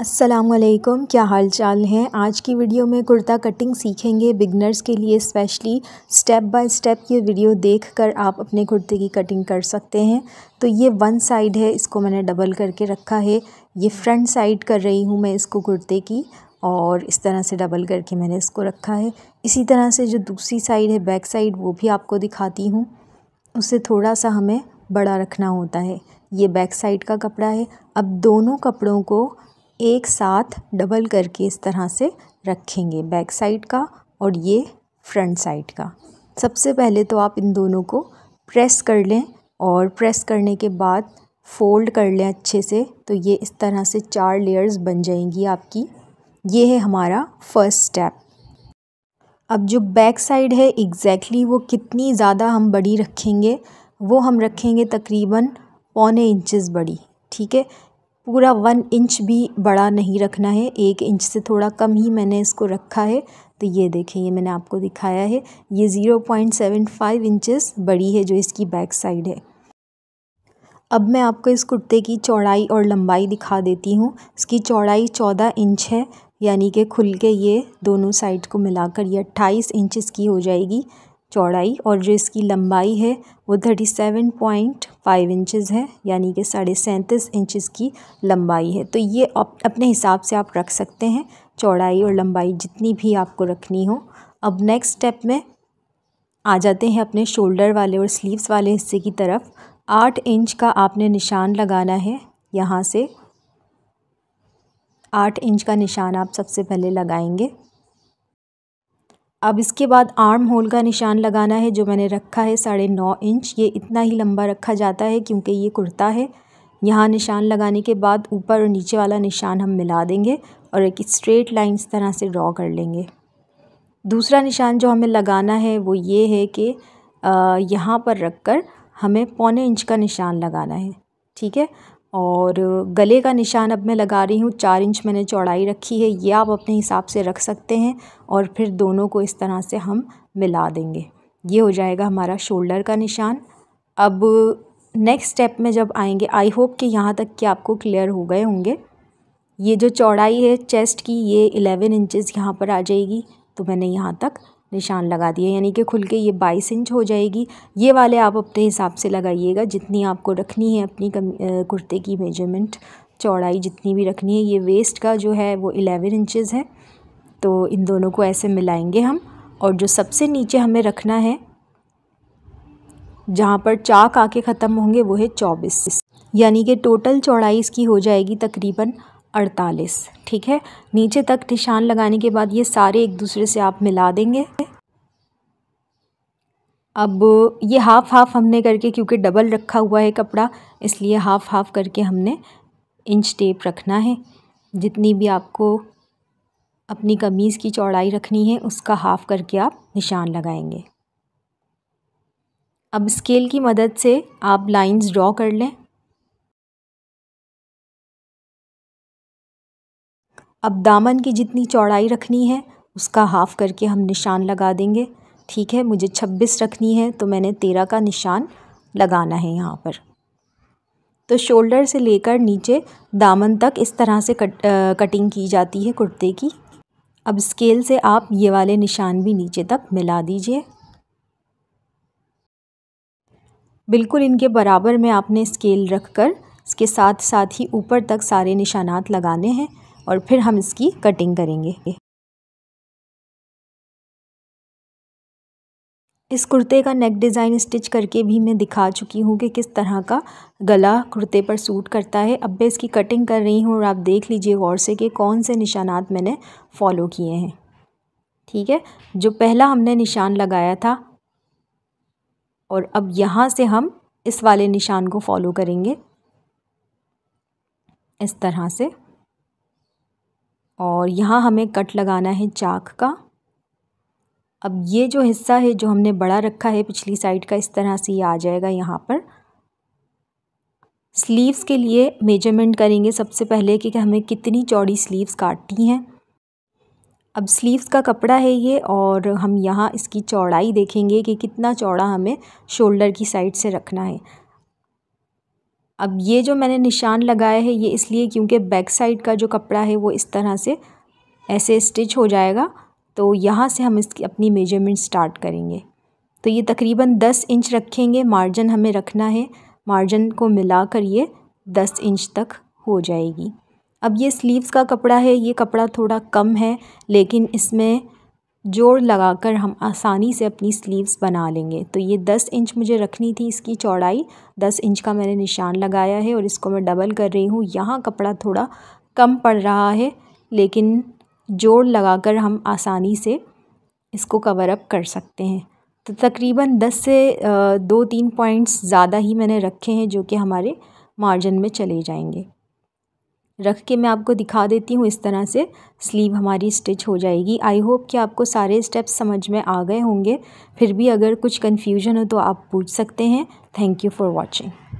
असलम क्या हाल चाल हैं आज की वीडियो में कुर्ता कटिंग सीखेंगे बिगनर्स के लिए स्पेशली स्टेप बाय स्टेप ये वीडियो देखकर आप अपने कुर्ते की कटिंग कर सकते हैं तो ये वन साइड है इसको मैंने डबल करके रखा है ये फ्रंट साइड कर रही हूँ मैं इसको कुर्ते की और इस तरह से डबल करके मैंने इसको रखा है इसी तरह से जो दूसरी साइड है बैक साइड वो भी आपको दिखाती हूँ उसे थोड़ा सा हमें बड़ा रखना होता है ये बैक साइड का कपड़ा है अब दोनों कपड़ों को एक साथ डबल करके इस तरह से रखेंगे बैक साइड का और ये फ्रंट साइड का सबसे पहले तो आप इन दोनों को प्रेस कर लें और प्रेस करने के बाद फोल्ड कर लें अच्छे से तो ये इस तरह से चार लेयर्स बन जाएंगी आपकी ये है हमारा फर्स्ट स्टेप अब जो बैक साइड है एग्जैक्टली exactly वो कितनी ज़्यादा हम बड़ी रखेंगे वो हम रखेंगे तकरीबन पौने इंचज़ बड़ी ठीक है पूरा वन इंच भी बड़ा नहीं रखना है एक इंच से थोड़ा कम ही मैंने इसको रखा है तो ये देखें ये मैंने आपको दिखाया है ये zero point seven five inches बड़ी है जो इसकी बैक साइड है अब मैं आपको इस कुर्ते की चौड़ाई और लंबाई दिखा देती हूँ इसकी चौड़ाई चौदह इंच है यानी कि खुल के ये दोनों साइड को मिलाकर ये अट्ठाईस इंच इसकी हो जाएगी चौड़ाई और जो इसकी लंबाई है वो thirty seven point five inches है यानी कि साढ़े सैंतीस इंचज़ की लंबाई है तो ये अपने हिसाब से आप रख सकते हैं चौड़ाई और लंबाई जितनी भी आपको रखनी हो अब नेक्स्ट स्टेप में आ जाते हैं अपने शोल्डर वाले और स्लीव्स वाले हिस्से की तरफ आठ इंच का आपने निशान लगाना है यहाँ से आठ इंच का निशान आप सबसे पहले लगाएंगे अब इसके बाद आर्म होल का निशान लगाना है जो मैंने रखा है साढ़े नौ इंच ये इतना ही लंबा रखा जाता है क्योंकि ये कुर्ता है यहाँ निशान लगाने के बाद ऊपर और नीचे वाला निशान हम मिला देंगे और एक स्ट्रेट लाइन इस तरह से ड्रॉ कर लेंगे दूसरा निशान जो हमें लगाना है वो ये है कि यहाँ पर रख कर हमें पौने इंच का निशान लगाना है ठीक है और गले का निशान अब मैं लगा रही हूँ चार इंच मैंने चौड़ाई रखी है ये आप अपने हिसाब से रख सकते हैं और फिर दोनों को इस तरह से हम मिला देंगे ये हो जाएगा हमारा शोल्डर का निशान अब नेक्स्ट स्टेप में जब आएंगे आई होप कि यहाँ तक कि आपको क्लियर हो गए होंगे ये जो चौड़ाई है चेस्ट की ये इलेवन इंचज़ यहाँ पर आ जाएगी तो मैंने यहाँ तक निशान लगा दिए यानी कि खुल के ये बाईस इंच हो जाएगी ये वाले आप अपने हिसाब से लगाइएगा जितनी आपको रखनी है अपनी कुर्ते की मेजरमेंट चौड़ाई जितनी भी रखनी है ये वेस्ट का जो है वो एलेवन इंचज़ है तो इन दोनों को ऐसे मिलाएंगे हम और जो सबसे नीचे हमें रखना है जहाँ पर चाक आके ख़त्म होंगे वो है चौबीस यानी कि टोटल चौड़ाई इसकी हो जाएगी तकरीबन अड़तालीस ठीक है नीचे तक निशान लगाने के बाद ये सारे एक दूसरे से आप मिला देंगे अब ये हाफ़ हाफ़ हमने करके क्योंकि डबल रखा हुआ है कपड़ा इसलिए हाफ़ हाफ़ करके हमने इंच टेप रखना है जितनी भी आपको अपनी कमीज़ की चौड़ाई रखनी है उसका हाफ़ करके आप निशान लगाएंगे अब स्केल की मदद से आप लाइंस ड्रॉ कर लें अब दामन की जितनी चौड़ाई रखनी है उसका हाफ़ करके हम निशान लगा देंगे ठीक है मुझे छब्बीस रखनी है तो मैंने तेरह का निशान लगाना है यहाँ पर तो शोल्डर से लेकर नीचे दामन तक इस तरह से कट आ, कटिंग की जाती है कुर्ते की अब स्केल से आप ये वाले निशान भी नीचे तक मिला दीजिए बिल्कुल इनके बराबर में आपने स्केल रख कर इसके साथ साथ ही ऊपर तक सारे निशानात लगाने हैं और फिर हम इसकी कटिंग करेंगे इस कुर्ते का नेक डिज़ाइन स्टिच करके भी मैं दिखा चुकी हूँ कि किस तरह का गला कुर्ते पर सूट करता है अब मैं इसकी कटिंग कर रही हूँ और आप देख लीजिए गौर से कि कौन से निशानात मैंने फॉलो किए हैं ठीक है जो पहला हमने निशान लगाया था और अब यहाँ से हम इस वाले निशान को फॉलो करेंगे इस तरह से और यहाँ हमें कट लगाना है चाक का अब ये जो हिस्सा है जो हमने बड़ा रखा है पिछली साइड का इस तरह से ये आ जाएगा यहाँ पर स्लीव्स के लिए मेजरमेंट करेंगे सबसे पहले कि हमें कितनी चौड़ी स्लीव्स काटनी हैं अब स्लीव्स का कपड़ा है ये और हम यहाँ इसकी चौड़ाई देखेंगे कि कितना चौड़ा हमें शोल्डर की साइड से रखना है अब ये जो मैंने निशान लगाया है ये इसलिए क्योंकि बैक साइड का जो कपड़ा है वो इस तरह से ऐसे स्टिच हो जाएगा तो यहाँ से हम इसकी अपनी मेजरमेंट स्टार्ट करेंगे तो ये तकरीबन दस इंच रखेंगे मार्जिन हमें रखना है मार्जिन को मिला कर ये दस इंच तक हो जाएगी अब ये स्लीव्स का कपड़ा है ये कपड़ा थोड़ा कम है लेकिन इसमें जोड़ लगाकर हम आसानी से अपनी स्लीव्स बना लेंगे तो ये दस इंच मुझे रखनी थी इसकी चौड़ाई दस इंच का मैंने निशान लगाया है और इसको मैं डबल कर रही हूँ यहाँ कपड़ा थोड़ा कम पड़ रहा है लेकिन जोड़ लगाकर हम आसानी से इसको कवर अप कर सकते हैं तो तकरीबन दस से दो तीन पॉइंट्स ज़्यादा ही मैंने रखे हैं जो कि हमारे मार्जिन में चले जाएँगे रख के मैं आपको दिखा देती हूँ इस तरह से स्लीव हमारी स्टिच हो जाएगी आई होप कि आपको सारे स्टेप्स समझ में आ गए होंगे फिर भी अगर कुछ कन्फ्यूजन हो तो आप पूछ सकते हैं थैंक यू फॉर वॉचिंग